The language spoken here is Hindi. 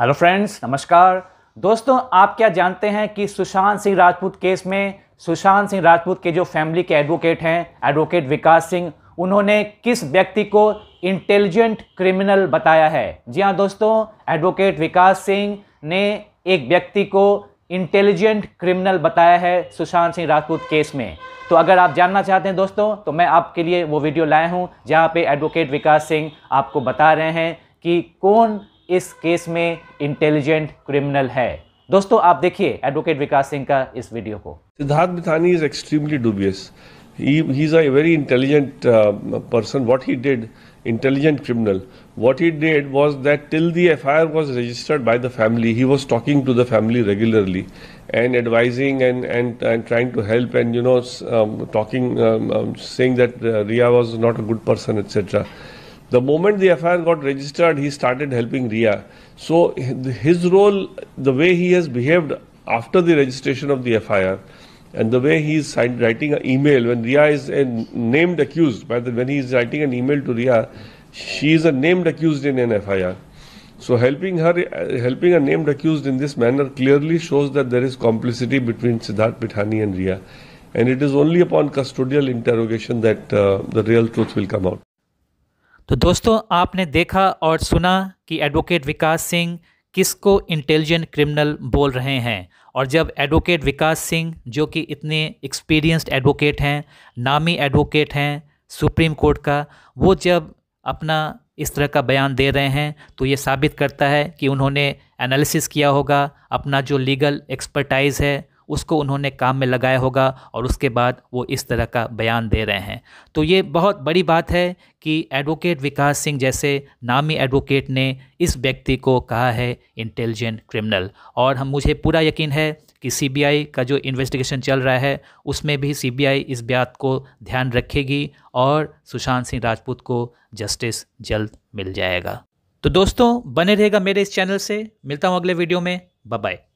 हेलो फ्रेंड्स नमस्कार दोस्तों आप क्या जानते हैं कि सुशांत सिंह राजपूत केस में सुशांत सिंह राजपूत के जो फैमिली के एडवोकेट हैं एडवोकेट विकास सिंह उन्होंने किस व्यक्ति को इंटेलिजेंट क्रिमिनल बताया है जी हाँ दोस्तों एडवोकेट विकास सिंह ने एक व्यक्ति को इंटेलिजेंट क्रिमिनल बताया है सुशांत सिंह राजपूत केस में तो अगर आप जानना चाहते हैं दोस्तों तो मैं आपके लिए वो वीडियो लाया हूँ जहाँ पे एडवोकेट विकास सिंह आपको बता रहे हैं कि कौन इस केस में इंटेलिजेंट क्रिमिनल है दोस्तों आप देखिए एडवोकेट विकास सिंह का इस वीडियो को Siddharth Mithani is extremely dubious he he's a very intelligent uh, person what he did intelligent criminal what he did was that till the fir was registered by the family he was talking to the family regularly and advising and and, and trying to help and you know um, talking um, um, saying that uh, ria was not a good person etc The moment the FIR got registered, he started helping Ria. So his role, the way he has behaved after the registration of the FIR, and the way he is writing an email when Ria is a named accused, by the, when he is writing an email to Ria, she is a named accused in an FIR. So helping her, helping a named accused in this manner clearly shows that there is complicity between Siddharth Pithani and Ria, and it is only upon custodial interrogation that uh, the real truth will come out. तो दोस्तों आपने देखा और सुना कि एडवोकेट विकास सिंह किसको इंटेलिजेंट क्रिमिनल बोल रहे हैं और जब एडवोकेट विकास सिंह जो कि इतने एक्सपीरियंस्ड एडवोकेट हैं नामी एडवोकेट हैं सुप्रीम कोर्ट का वो जब अपना इस तरह का बयान दे रहे हैं तो ये साबित करता है कि उन्होंने एनालिसिस किया होगा अपना जो लीगल एक्सपर्टाइज़ है उसको उन्होंने काम में लगाया होगा और उसके बाद वो इस तरह का बयान दे रहे हैं तो ये बहुत बड़ी बात है कि एडवोकेट विकास सिंह जैसे नामी एडवोकेट ने इस व्यक्ति को कहा है इंटेलिजेंट क्रिमिनल और हम मुझे पूरा यकीन है कि सीबीआई का जो इन्वेस्टिगेशन चल रहा है उसमें भी सीबीआई इस बात को ध्यान रखेगी और सुशांत सिंह राजपूत को जस्टिस जल्द मिल जाएगा तो दोस्तों बने रहेगा मेरे इस चैनल से मिलता हूँ अगले वीडियो में बाय